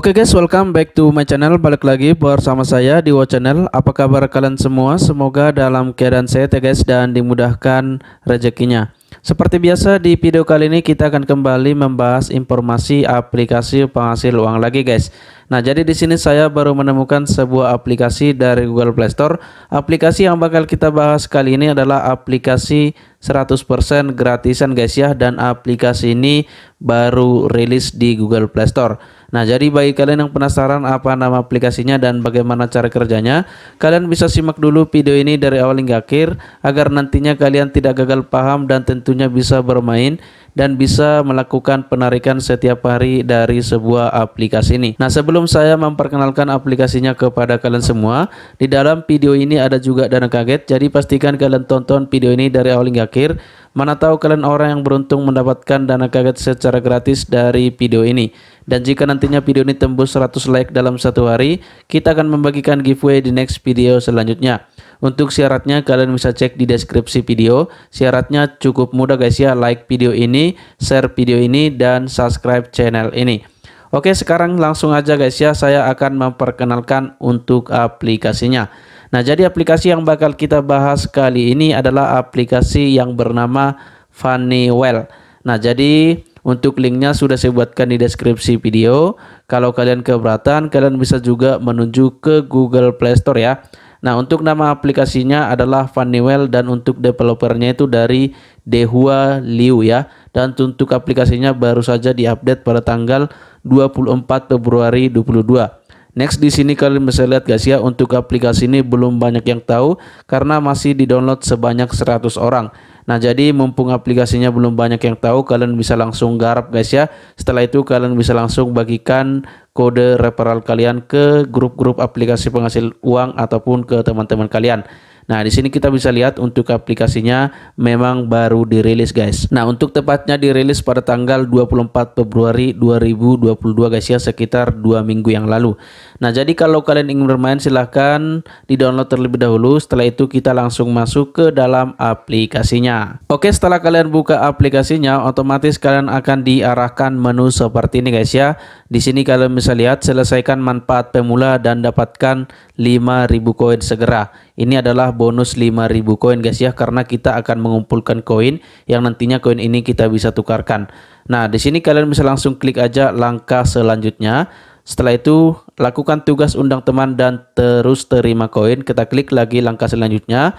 Oke okay guys, welcome back to my channel. Balik lagi bersama saya di Wo Channel. Apa kabar kalian semua? Semoga dalam keadaan sehat ya guys dan dimudahkan rezekinya. Seperti biasa di video kali ini kita akan kembali membahas informasi aplikasi penghasil uang lagi guys. Nah, jadi di sini saya baru menemukan sebuah aplikasi dari Google Play Store. Aplikasi yang bakal kita bahas kali ini adalah aplikasi 100% gratisan guys ya dan aplikasi ini baru rilis di Google Play Store. Nah, jadi bagi kalian yang penasaran apa nama aplikasinya dan bagaimana cara kerjanya, kalian bisa simak dulu video ini dari awal hingga akhir agar nantinya kalian tidak gagal paham dan tentunya bisa bermain dan bisa melakukan penarikan setiap hari dari sebuah aplikasi ini. Nah, sebelum saya memperkenalkan aplikasinya kepada kalian semua, di dalam video ini ada juga dana kaget, jadi pastikan kalian tonton video ini dari awal hingga akhir Mana tahu kalian orang yang beruntung mendapatkan dana kaget secara gratis dari video ini. Dan jika nantinya video ini tembus 100 like dalam satu hari, kita akan membagikan giveaway di next video selanjutnya. Untuk syaratnya kalian bisa cek di deskripsi video. Syaratnya cukup mudah guys ya, like video ini, share video ini, dan subscribe channel ini. Oke sekarang langsung aja guys ya saya akan memperkenalkan untuk aplikasinya. Nah jadi aplikasi yang bakal kita bahas kali ini adalah aplikasi yang bernama Funnywell. Nah jadi untuk linknya sudah saya buatkan di deskripsi video. Kalau kalian keberatan, kalian bisa juga menuju ke Google Play Store ya. Nah, untuk nama aplikasinya adalah Funnywell dan untuk developernya itu dari Dehua Liu ya. Dan untuk aplikasinya baru saja diupdate pada tanggal 24 Februari 22. Next di sini kalian bisa lihat guys ya untuk aplikasi ini belum banyak yang tahu karena masih di-download sebanyak 100 orang. Nah, jadi mumpung aplikasinya belum banyak yang tahu, kalian bisa langsung garap guys ya. Setelah itu kalian bisa langsung bagikan kode referral kalian ke grup-grup aplikasi penghasil uang ataupun ke teman-teman kalian. Nah, di sini kita bisa lihat untuk aplikasinya memang baru dirilis guys. Nah, untuk tepatnya dirilis pada tanggal 24 Februari 2022 guys ya, sekitar dua minggu yang lalu. Nah, jadi kalau kalian ingin bermain silahkan di-download terlebih dahulu. Setelah itu kita langsung masuk ke dalam aplikasinya. Oke, setelah kalian buka aplikasinya, otomatis kalian akan diarahkan menu seperti ini guys ya. Di sini kalian bisa lihat selesaikan manfaat pemula dan dapatkan 5000 koin segera. Ini adalah bonus 5000 koin guys ya karena kita akan mengumpulkan koin yang nantinya koin ini kita bisa tukarkan. Nah, di sini kalian bisa langsung klik aja langkah selanjutnya. Setelah itu, lakukan tugas undang teman dan terus terima koin. Kita klik lagi langkah selanjutnya.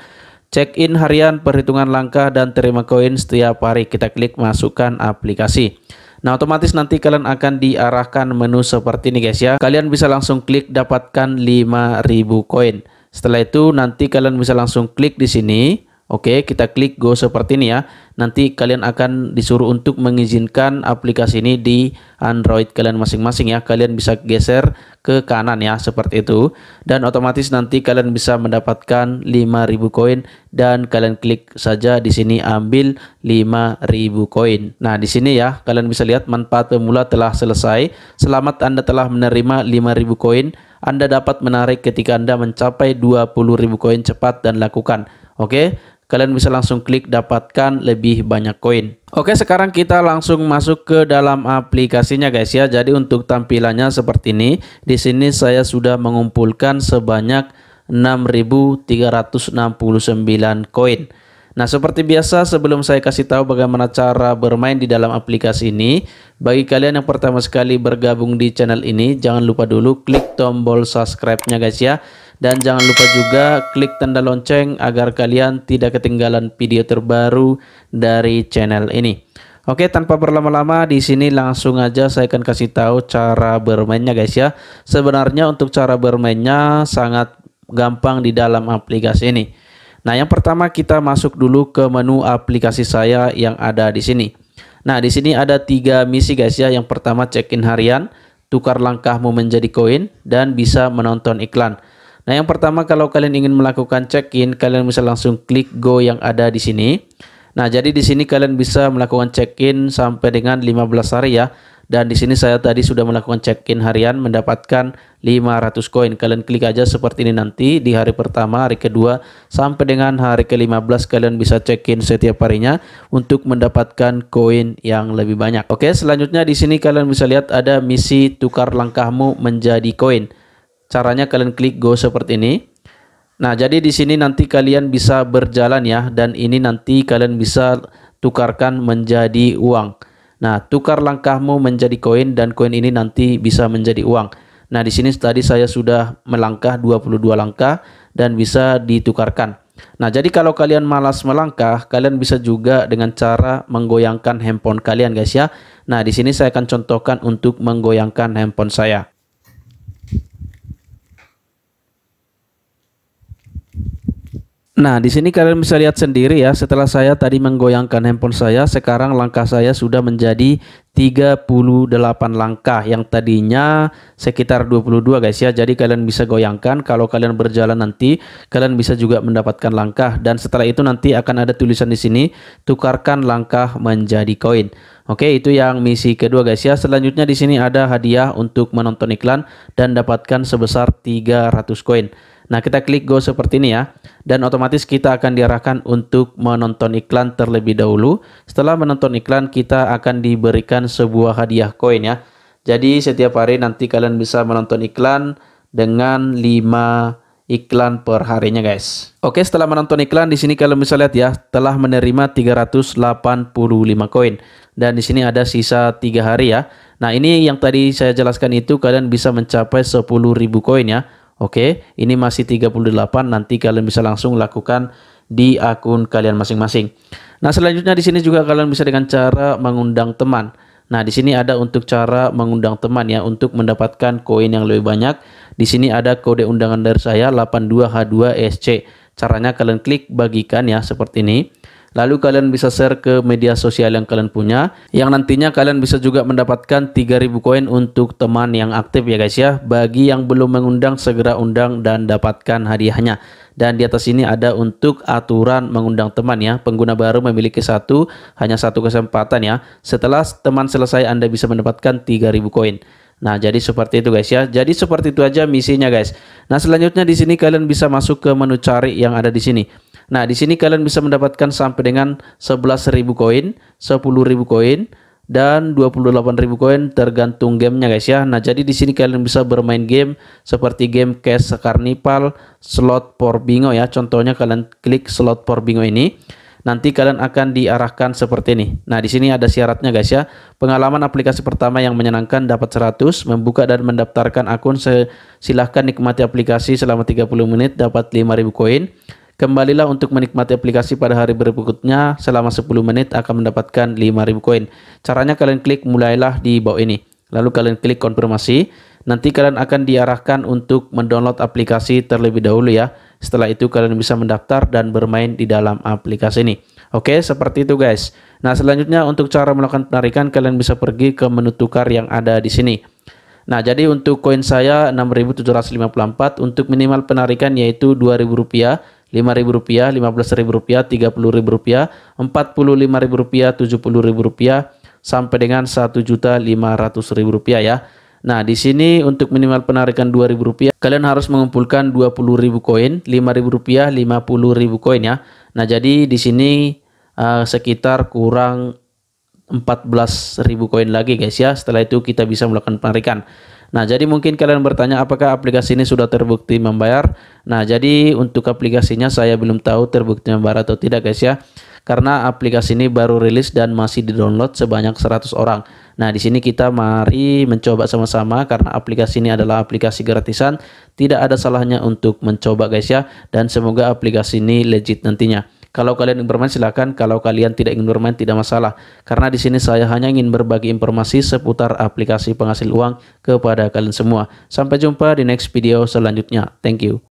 Check in harian, perhitungan langkah, dan terima koin setiap hari. Kita klik masukkan aplikasi. Nah, otomatis nanti kalian akan diarahkan menu seperti ini guys ya. Kalian bisa langsung klik dapatkan 5000 koin. Setelah itu nanti kalian bisa langsung klik di sini Oke, kita klik go seperti ini ya. Nanti kalian akan disuruh untuk mengizinkan aplikasi ini di Android kalian masing-masing ya. Kalian bisa geser ke kanan ya seperti itu dan otomatis nanti kalian bisa mendapatkan 5000 koin dan kalian klik saja di sini ambil 5000 koin. Nah, di sini ya kalian bisa lihat manfaat pemula telah selesai. Selamat Anda telah menerima 5000 koin. Anda dapat menarik ketika Anda mencapai 20.000 koin cepat dan lakukan. Oke, kalian bisa langsung klik dapatkan lebih banyak koin. Oke, sekarang kita langsung masuk ke dalam aplikasinya guys ya. Jadi untuk tampilannya seperti ini. Di sini saya sudah mengumpulkan sebanyak 6.369 koin. Nah, seperti biasa sebelum saya kasih tahu bagaimana cara bermain di dalam aplikasi ini, bagi kalian yang pertama sekali bergabung di channel ini, jangan lupa dulu klik tombol subscribe-nya guys ya. Dan jangan lupa juga klik tanda lonceng agar kalian tidak ketinggalan video terbaru dari channel ini. Oke, tanpa berlama-lama di sini langsung aja saya akan kasih tahu cara bermainnya guys ya. Sebenarnya untuk cara bermainnya sangat gampang di dalam aplikasi ini. Nah, yang pertama kita masuk dulu ke menu aplikasi saya yang ada di sini. Nah, di sini ada tiga misi guys ya. Yang pertama check-in harian, tukar langkahmu menjadi koin, dan bisa menonton iklan. Nah, yang pertama kalau kalian ingin melakukan check-in, kalian bisa langsung klik go yang ada di sini. Nah, jadi di sini kalian bisa melakukan check-in sampai dengan 15 hari ya. Dan di sini saya tadi sudah melakukan check-in harian mendapatkan 500 koin. Kalian klik aja seperti ini nanti di hari pertama, hari kedua sampai dengan hari ke-15 kalian bisa check-in setiap harinya untuk mendapatkan koin yang lebih banyak. Oke, selanjutnya di sini kalian bisa lihat ada misi tukar langkahmu menjadi koin. Caranya kalian klik go seperti ini. Nah, jadi di sini nanti kalian bisa berjalan ya dan ini nanti kalian bisa tukarkan menjadi uang. Nah, tukar langkahmu menjadi koin dan koin ini nanti bisa menjadi uang. Nah, di sini tadi saya sudah melangkah 22 langkah dan bisa ditukarkan. Nah, jadi kalau kalian malas melangkah, kalian bisa juga dengan cara menggoyangkan handphone kalian, guys ya. Nah, di sini saya akan contohkan untuk menggoyangkan handphone saya. Nah, di sini kalian bisa lihat sendiri ya, setelah saya tadi menggoyangkan handphone saya, sekarang langkah saya sudah menjadi 38 langkah yang tadinya sekitar 22 guys ya. Jadi kalian bisa goyangkan kalau kalian berjalan nanti, kalian bisa juga mendapatkan langkah dan setelah itu nanti akan ada tulisan di sini tukarkan langkah menjadi koin. Oke, itu yang misi kedua guys ya. Selanjutnya di sini ada hadiah untuk menonton iklan dan dapatkan sebesar 300 koin. Nah, kita klik go seperti ini ya. Dan otomatis kita akan diarahkan untuk menonton iklan terlebih dahulu. Setelah menonton iklan, kita akan diberikan sebuah hadiah koin ya. Jadi, setiap hari nanti kalian bisa menonton iklan dengan 5 iklan per harinya guys. Oke, setelah menonton iklan di sini kalian bisa lihat ya, telah menerima 385 koin dan di sini ada sisa tiga hari ya. Nah, ini yang tadi saya jelaskan itu kalian bisa mencapai 10.000 koin ya. Oke, ini masih 38, nanti kalian bisa langsung lakukan di akun kalian masing-masing. Nah, selanjutnya di sini juga kalian bisa dengan cara mengundang teman. Nah, di sini ada untuk cara mengundang teman ya untuk mendapatkan koin yang lebih banyak. Di sini ada kode undangan dari saya 82H2SC. Caranya kalian klik bagikan ya seperti ini. Lalu kalian bisa share ke media sosial yang kalian punya yang nantinya kalian bisa juga mendapatkan 3000 koin untuk teman yang aktif ya guys ya. Bagi yang belum mengundang segera undang dan dapatkan hadiahnya. Dan di atas ini ada untuk aturan mengundang teman ya. Pengguna baru memiliki satu hanya satu kesempatan ya. Setelah teman selesai Anda bisa mendapatkan 3000 koin. Nah, jadi seperti itu guys ya. Jadi seperti itu aja misinya guys. Nah, selanjutnya di sini kalian bisa masuk ke menu cari yang ada di sini. Nah, di sini kalian bisa mendapatkan sampai dengan 11.000 koin, 10.000 koin, dan 28.000 koin tergantung gamenya guys ya. Nah jadi di sini kalian bisa bermain game seperti game Cash Carnival slot for bingo ya. Contohnya kalian klik slot for bingo ini. Nanti kalian akan diarahkan seperti ini. Nah, di sini ada syaratnya guys ya. Pengalaman aplikasi pertama yang menyenangkan dapat 100, membuka dan mendaftarkan akun silahkan nikmati aplikasi selama 30 menit dapat 5000 koin. Kembalilah untuk menikmati aplikasi pada hari berikutnya selama 10 menit akan mendapatkan 5000 koin. Caranya kalian klik mulailah di bawah ini. Lalu kalian klik konfirmasi. Nanti kalian akan diarahkan untuk mendownload aplikasi terlebih dahulu ya. Setelah itu kalian bisa mendaftar dan bermain di dalam aplikasi ini. Oke, seperti itu guys. Nah, selanjutnya untuk cara melakukan penarikan kalian bisa pergi ke menu tukar yang ada di sini. Nah, jadi untuk koin saya 6.754 untuk minimal penarikan yaitu 2.000 rupiah lima ribu rupiah, lima belas ribu rupiah, tiga puluh ribu rupiah, empat puluh lima ribu rupiah, tujuh puluh ribu rupiah, sampai dengan satu juta lima ratus ribu rupiah ya. Nah, di sini untuk minimal penarikan dua ribu rupiah, kalian harus mengumpulkan dua puluh ribu koin, lima ribu rupiah, lima puluh ribu koin ya. Nah, jadi di sini uh, sekitar kurang empat belas ribu koin lagi guys ya. Setelah itu kita bisa melakukan penarikan. Nah, jadi mungkin kalian bertanya apakah aplikasi ini sudah terbukti membayar? Nah, jadi untuk aplikasinya saya belum tahu terbukti membayar atau tidak guys ya. Karena aplikasi ini baru rilis dan masih di-download sebanyak 100 orang. Nah, di sini kita mari mencoba sama-sama karena aplikasi ini adalah aplikasi gratisan, tidak ada salahnya untuk mencoba guys ya dan semoga aplikasi ini legit nantinya. Kalau kalian ingin bermain silahkan, kalau kalian tidak ingin bermain tidak masalah. Karena di sini saya hanya ingin berbagi informasi seputar aplikasi penghasil uang kepada kalian semua. Sampai jumpa di next video selanjutnya. Thank you.